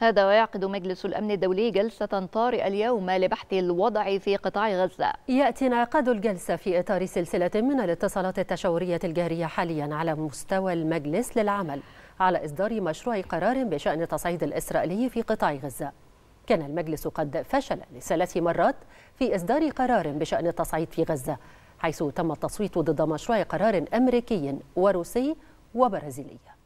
هذا ويعقد مجلس الأمن الدولي جلسة طارئة اليوم لبحث الوضع في قطاع غزة يأتي انعقاد الجلسة في إطار سلسلة من الاتصالات التشاورية الجارية حاليا على مستوى المجلس للعمل على إصدار مشروع قرار بشأن التصعيد الإسرائيلي في قطاع غزة كان المجلس قد فشل لثلاث مرات في إصدار قرار بشأن التصعيد في غزة حيث تم التصويت ضد مشروع قرار أمريكي وروسي وبرازيلي